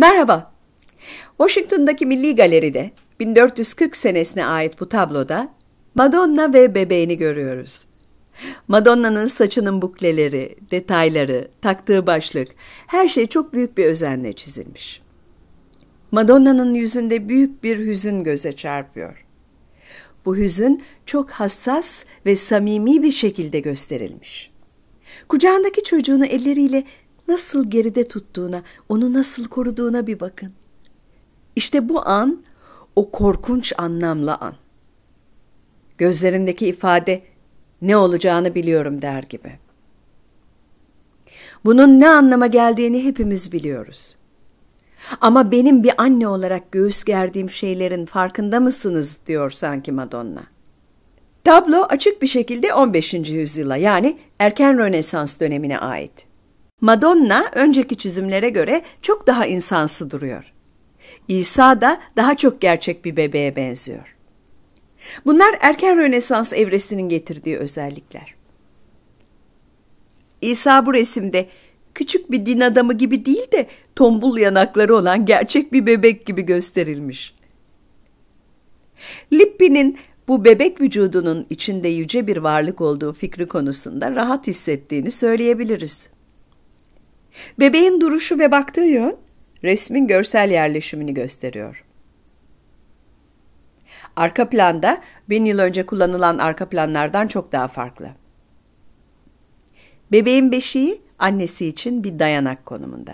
Merhaba. Washington'daki Milli Galeri'de 1440 senesine ait bu tabloda Madonna ve bebeğini görüyoruz. Madonna'nın saçının bukleleri, detayları, taktığı başlık, her şey çok büyük bir özenle çizilmiş. Madonna'nın yüzünde büyük bir hüzün göze çarpıyor. Bu hüzün çok hassas ve samimi bir şekilde gösterilmiş. Kucağındaki çocuğunu elleriyle nasıl geride tuttuğuna, onu nasıl koruduğuna bir bakın. İşte bu an o korkunç anlamla an. Gözlerindeki ifade ne olacağını biliyorum der gibi. Bunun ne anlama geldiğini hepimiz biliyoruz. Ama benim bir anne olarak göğüs gerdiğim şeylerin farkında mısınız diyor sanki Madonna. Tablo açık bir şekilde 15. yüzyıla yani erken Rönesans dönemine ait. Madonna önceki çizimlere göre çok daha insansı duruyor. İsa da daha çok gerçek bir bebeğe benziyor. Bunlar erken Rönesans evresinin getirdiği özellikler. İsa bu resimde küçük bir din adamı gibi değil de tombul yanakları olan gerçek bir bebek gibi gösterilmiş. Lippi'nin bu bebek vücudunun içinde yüce bir varlık olduğu fikri konusunda rahat hissettiğini söyleyebiliriz. Bebeğin duruşu ve baktığı yön resmin görsel yerleşimini gösteriyor. Arka planda bin yıl önce kullanılan arka planlardan çok daha farklı. Bebeğin beşiği annesi için bir dayanak konumunda.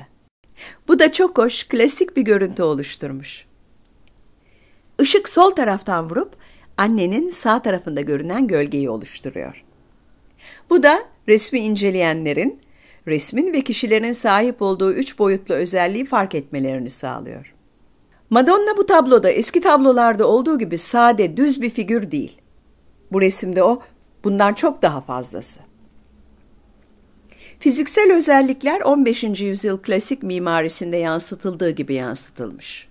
Bu da çok hoş, klasik bir görüntü oluşturmuş. Işık sol taraftan vurup annenin sağ tarafında görünen gölgeyi oluşturuyor. Bu da resmi inceleyenlerin resmin ve kişilerin sahip olduğu üç boyutlu özelliği fark etmelerini sağlıyor. Madonna bu tabloda eski tablolarda olduğu gibi sade, düz bir figür değil. Bu resimde o bundan çok daha fazlası. Fiziksel özellikler 15. yüzyıl klasik mimarisinde yansıtıldığı gibi yansıtılmış.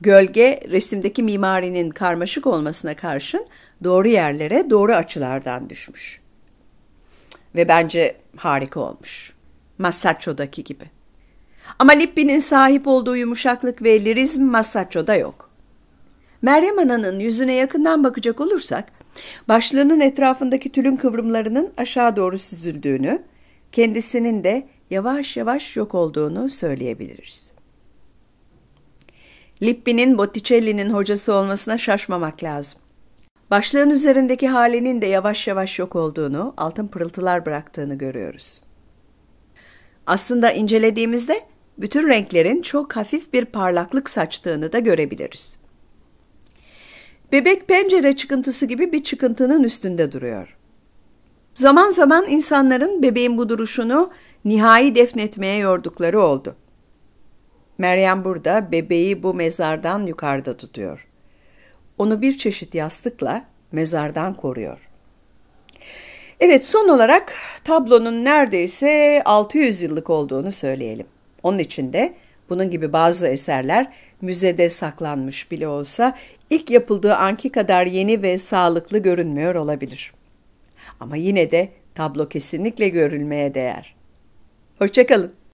Gölge resimdeki mimarinin karmaşık olmasına karşın doğru yerlere, doğru açılardan düşmüş. Ve bence harika olmuş. Massaccio'daki gibi. Ama Lippi'nin sahip olduğu yumuşaklık ve lirizm Massaccio'da yok. Meryem Ana'nın yüzüne yakından bakacak olursak, başlığının etrafındaki tülün kıvrımlarının aşağı doğru süzüldüğünü, kendisinin de yavaş yavaş yok olduğunu söyleyebiliriz. Lippi'nin Botticelli'nin hocası olmasına şaşmamak lazım. Başlığın üzerindeki halinin de yavaş yavaş yok olduğunu, altın pırıltılar bıraktığını görüyoruz. Aslında incelediğimizde bütün renklerin çok hafif bir parlaklık saçtığını da görebiliriz. Bebek pencere çıkıntısı gibi bir çıkıntının üstünde duruyor. Zaman zaman insanların bebeğin bu duruşunu nihai defnetmeye yordukları oldu. Meryem burada bebeği bu mezardan yukarıda tutuyor onu bir çeşit yastıkla mezardan koruyor. Evet son olarak tablonun neredeyse 600 yıllık olduğunu söyleyelim. Onun için de bunun gibi bazı eserler müzede saklanmış bile olsa ilk yapıldığı anki kadar yeni ve sağlıklı görünmüyor olabilir. Ama yine de tablo kesinlikle görülmeye değer. Hoşçakalın.